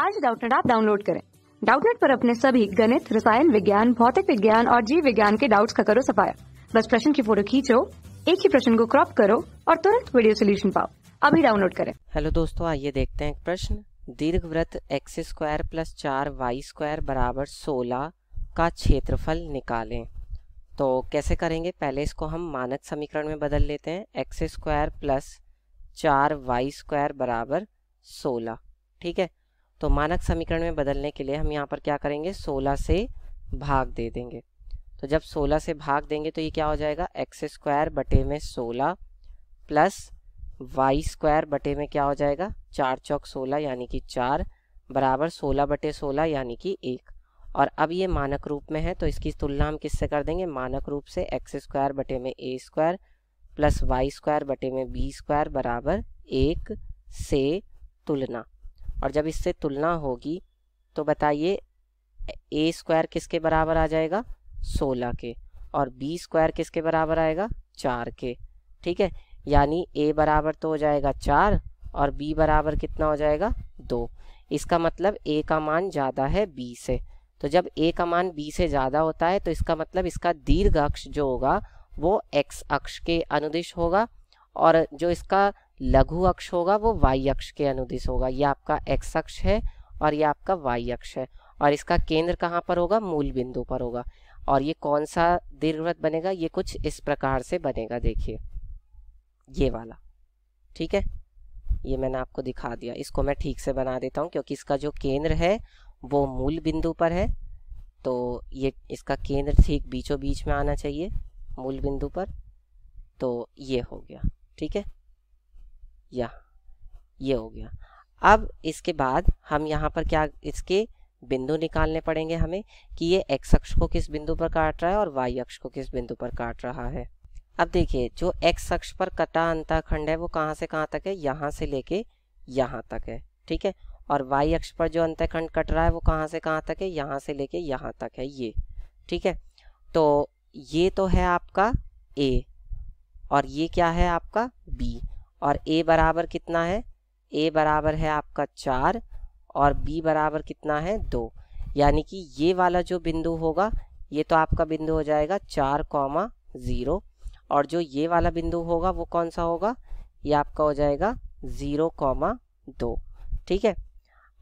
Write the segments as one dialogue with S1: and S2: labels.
S1: आज डाउटनेट आप डाउनलोड करें डाउटनेट पर अपने सभी गणित रसायन विज्ञान भौतिक विज्ञान और जीव विज्ञान के डाउट्स का करो सफाया बस प्रश्न की फोटो खींचो एक ही प्रश्न को क्रॉप करो और तुरंत वीडियो सोल्यूशन पाओ अभी डाउनलोड करें हेलो दोस्तों आइए देखते हैं प्रश्न दीर्घ व्रत एक्स स्क्वायर प्लस चार वाई स्क्वायर बराबर सोलह का क्षेत्रफल निकालें तो कैसे करेंगे पहले इसको हम मानक समीकरण में बदल लेते हैं एक्स स्क्वायर प्लस चार वाई स्क्वायर बराबर सोलह ठीक है तो मानक समीकरण में बदलने के लिए हम यहाँ पर क्या करेंगे 16 से भाग दे देंगे तो जब 16 से भाग देंगे तो ये क्या हो जाएगा एक्स स्क्वायर बटे में 16 प्लस वाई स्क्वायर बटे में क्या हो जाएगा चार चौक 16 यानी कि चार बराबर 16 बटे 16 यानी कि एक और अब ये मानक रूप में है तो इसकी तुलना हम किससे कर देंगे मानक रूप से एक्स स्क्वायर बटे में a square plus y square बटे में बी स्क्वायर बराबर एक से तुलना और जब इससे तुलना होगी तो बताइए ए स्क्वायर किसके बराबर आ जाएगा सोलह के और बी स्क्वायर किसके बराबर आएगा चार के ठीक है यानी ए बराबर तो हो जाएगा चार और बी बराबर कितना हो जाएगा दो इसका मतलब ए का मान ज़्यादा है बी से तो जब ए का मान बी से ज़्यादा होता है तो इसका मतलब इसका दीर्घ अक्ष जो होगा वो एक्स अक्ष के अनुदिश होगा और जो इसका लघु अक्ष होगा वो वाई अक्ष के अनुदिश होगा ये आपका एक्स अक्ष है और ये आपका वाई अक्ष है और इसका केंद्र कहाँ पर होगा मूल बिंदु पर होगा और ये कौन सा दीर्घवृत्त बनेगा ये कुछ इस प्रकार से बनेगा देखिए ये वाला ठीक है ये मैंने आपको दिखा दिया इसको मैं ठीक से बना देता हूँ क्योंकि इसका जो केंद्र है वो मूल बिंदु पर है तो ये इसका केंद्र ठीक बीचों बीच में आना चाहिए मूल बिंदु पर तो ये हो गया ठीक है या ये हो गया अब इसके बाद हम यहाँ पर क्या इसके बिंदु निकालने पड़ेंगे हमें कि ये एक्स अक्ष को किस बिंदु पर काट रहा है और वाई अक्ष को किस बिंदु पर काट रहा है अब देखिए जो एक्स अक्ष पर कटा अंताखंड है वो कहाँ से कहाँ तक है यहाँ से लेके यहाँ तक है ठीक है और वाई अक्ष पर जो अंतखंड कट रहा है वो कहाँ से कहाँ तक है यहाँ से लेके यहाँ तक है ये ठीक है तो ये तो है आपका ए और ये क्या है आपका बी और ए बराबर कितना है ए बराबर है आपका चार और बी बराबर कितना है दो यानी कि ये वाला जो बिंदु होगा ये तो आपका बिंदु हो जाएगा चार कॉमा ज़ीरो और जो ये वाला बिंदु होगा वो कौन सा होगा ये आपका हो जाएगा ज़ीरो कॉमा दो ठीक है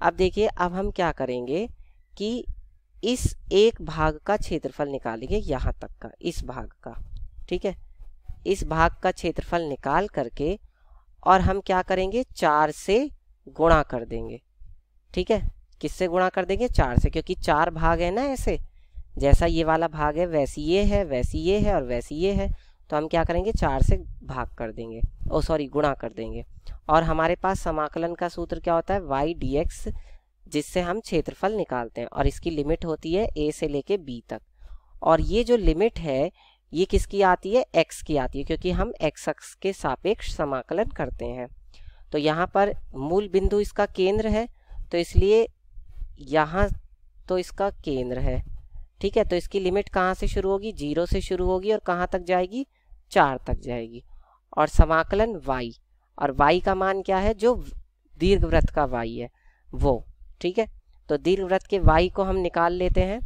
S1: अब देखिए अब हम क्या करेंगे कि इस एक भाग का क्षेत्रफल निकालेंगे यहाँ तक का इस भाग का ठीक है इस भाग का क्षेत्रफल निकाल करके और हम क्या करेंगे चार से गुणा कर देंगे ठीक है किससे गुणा कर देंगे चार से क्योंकि चार भाग है ना ऐसे जैसा ये वाला भाग है वैसी ये है वैसी ये है और वैसी ये है तो हम क्या करेंगे चार से भाग कर देंगे ओ सॉरी गुणा कर देंगे और हमारे पास समाकलन का सूत्र क्या होता है वाई डी एक्स जिससे हम क्षेत्रफल निकालते हैं और इसकी लिमिट होती है ए से लेके बी तक और ये जो लिमिट है ये किसकी आती है एक्स की आती है क्योंकि हम एक्स अक्ष के सापेक्ष समाकलन करते हैं तो यहाँ पर मूल बिंदु इसका केंद्र है तो इसलिए यहाँ तो इसका केंद्र है ठीक है तो इसकी लिमिट कहाँ से शुरू होगी जीरो से शुरू होगी और कहाँ तक जाएगी चार तक जाएगी और समाकलन वाई और वाई का मान क्या है जो दीर्घ व्रत का वाई है वो ठीक है तो दीर्घ व्रत के वाई को हम निकाल लेते हैं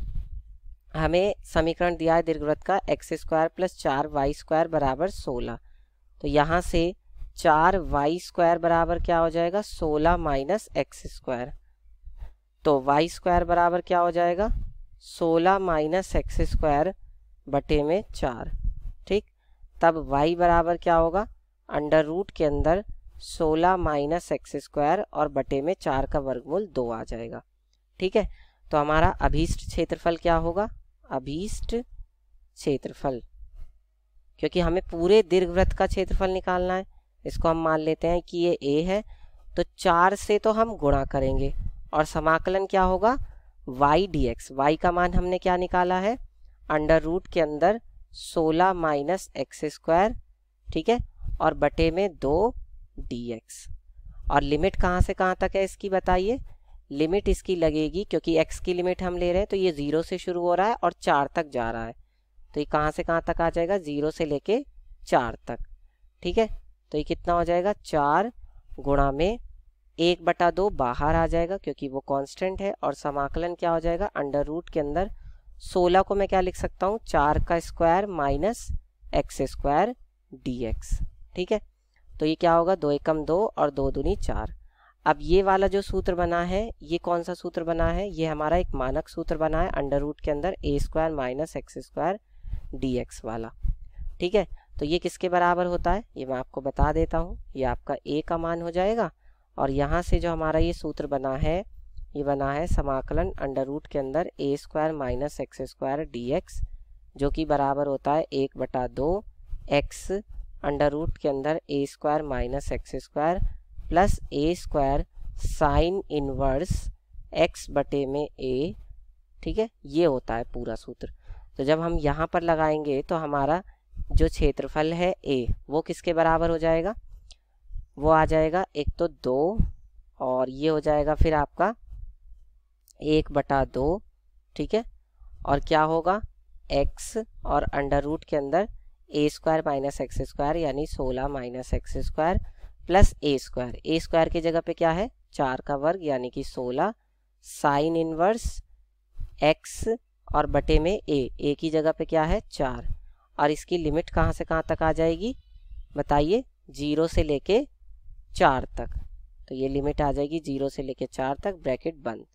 S1: हमें समीकरण दिया है दीर्घवृत्त का एक्स स्क्वायर प्लस चार वाई स्क्वायर बराबर सोलह तो यहाँ से चार वाई स्क्वायर बराबर क्या हो जाएगा सोलह माइनस एक्स स्क्वायर तो वाई स्क्वायर बराबर क्या हो जाएगा सोलह माइनस एक्स स्क्वायर बटे में चार ठीक तब वाई बराबर क्या होगा अंडर रूट के अंदर सोलह माइनस एक्स स्क्वायर और बटे में चार का वर्गमूल दो आ जाएगा ठीक है तो हमारा अभीष्ट क्षेत्रफल क्या होगा अभीष्ट क्षेत्रफल क्योंकि हमें पूरे दीर्घ व्रत का क्षेत्रफल निकालना है इसको हम मान लेते हैं कि ये ए है तो चार से तो हम गुणा करेंगे और समाकलन क्या होगा वाई डी एक्स वाई का मान हमने क्या निकाला है अंडर रूट के अंदर सोलह माइनस एक्स स्क्वायर ठीक है और बटे में दो डी एक्स और लिमिट कहाँ से कहाँ तक है इसकी बताइए लिमिट इसकी लगेगी क्योंकि एक्स की लिमिट हम ले रहे हैं तो ये ज़ीरो से शुरू हो रहा है और चार तक जा रहा है तो ये कहाँ से कहाँ तक आ जाएगा ज़ीरो से लेके चार तक ठीक है तो ये कितना हो जाएगा चार गुणा में एक बटा दो बाहर आ जाएगा क्योंकि वो कांस्टेंट है और समाकलन क्या हो जाएगा अंडर रूट के अंदर सोलह को मैं क्या लिख सकता हूँ चार का square minus x square d ठीक है तो ये क्या होगा दो एकम दो और दो दूनी चार अब ये वाला जो सूत्र बना है ये कौन सा सूत्र बना है ये हमारा एक मानक सूत्र बना है अंडर रूट के अंदर a square minus x square d x वाला ठीक है तो ये किसके बराबर होता है ये मैं आपको बता देता हूँ ये आपका ए का मान हो जाएगा और यहाँ से जो हमारा ये सूत्र बना है ये बना है समाकलन अंडर रूट के अंदर a square minus x square d x जो कि बराबर होता है एक बटा दो एक्स अंडर रूट के अंदर a square minus x square plus a square sine inverse x बटे में ए ठीक है ये होता है पूरा सूत्र तो जब हम यहाँ पर लगाएंगे तो हमारा जो क्षेत्रफल है ए वो किसके बराबर हो जाएगा वो आ जाएगा एक तो दो और ये हो जाएगा फिर आपका एक बटा दो ठीक है और क्या होगा एक्स और अंडर रूट के अंदर a square minus x square यानी सोलह minus x square plus a square a square की जगह पे क्या है चार का वर्ग यानी कि सोलह साइन इनवर्स एक्स और बटे में ए ए की जगह पे क्या है चार और इसकी लिमिट कहाँ से कहाँ तक आ जाएगी बताइए जीरो से लेके चार तक तो ये लिमिट आ जाएगी जीरो से लेके चार तक ब्रैकेट बंद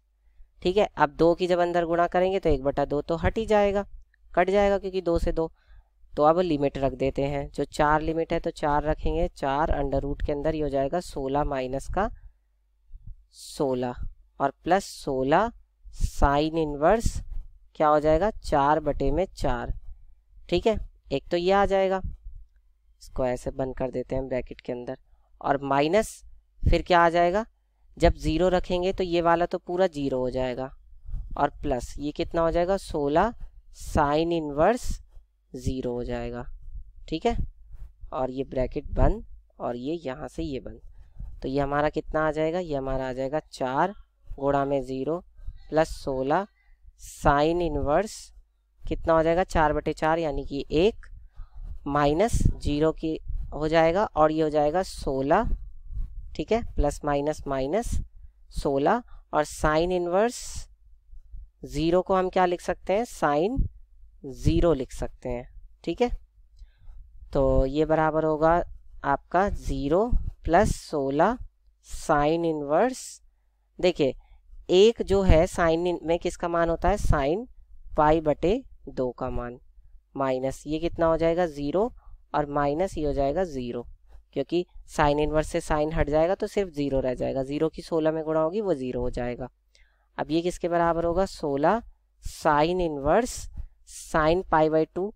S1: ठीक है अब दो की जब अंदर गुणा करेंगे तो एक बटा दो तो हट ही जाएगा कट जाएगा क्योंकि दो से दो तो अब लिमिट रख देते हैं जो चार लिमिट है तो चार रखेंगे चार अंडर रूट के अंदर ये हो जाएगा सोलह माइनस का सोलह और प्लस सोलह साइन इनवर्स क्या हो जाएगा चार बटे में चार ठीक है एक तो ये आ जाएगा इसको ऐसे बंद कर देते हैं ब्रैकेट के अंदर और माइनस फिर क्या आ जाएगा जब ज़ीरो रखेंगे तो ये वाला तो पूरा ज़ीरो हो जाएगा और प्लस ये कितना हो जाएगा सोलह साइन इनवर्स ज़ीरो हो जाएगा ठीक है और ये ब्रैकेट बंद और ये यहाँ से ये बंद तो ये हमारा कितना आ जाएगा ये हमारा आ जाएगा चार गोड़ा में ज़ीरो प्लस सोलह साइन इनवर्स कितना हो जाएगा चार बटे चार यानी कि एक माइनस जीरो की हो जाएगा और ये हो जाएगा सोलह ठीक है प्लस माइनस माइनस सोलह और साइन इनवर्स ज़ीरो को हम क्या लिख सकते हैं साइन ज़ीरो लिख सकते हैं ठीक है तो ये बराबर होगा आपका ज़ीरो प्लस सोलह साइन इनवर्स देखिए एक जो है साइन में किसका मान होता है साइन पाई बटे दो का मान माइनस ये कितना हो जाएगा ज़ीरो और माइनस ये हो जाएगा ज़ीरो क्योंकि साइन इनवर्स से साइन हट जाएगा तो सिर्फ ज़ीरो रह जाएगा ज़ीरो की सोलह में गुणा होगी वो ज़ीरो हो जाएगा अब ये किसके बराबर होगा सोलह sine inverse sine pi by two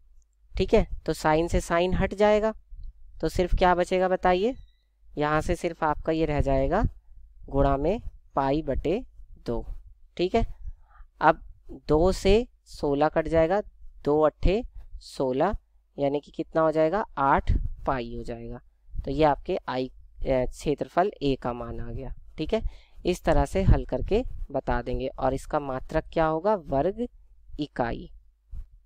S1: ठीक है तो साइन से साइन हट जाएगा तो सिर्फ क्या बचेगा बताइए यहाँ से सिर्फ आपका ये रह जाएगा गुणा में पाई बटे दो ठीक है अब दो से सोलह कट जाएगा दो अट्ठे सोलह यानी कि कितना हो जाएगा आठ पाई हो जाएगा तो ये आपके आई क्षेत्रफल ए का मान आ गया ठीक है इस तरह से हल करके बता देंगे और इसका मात्रक क्या होगा वर्ग इकाई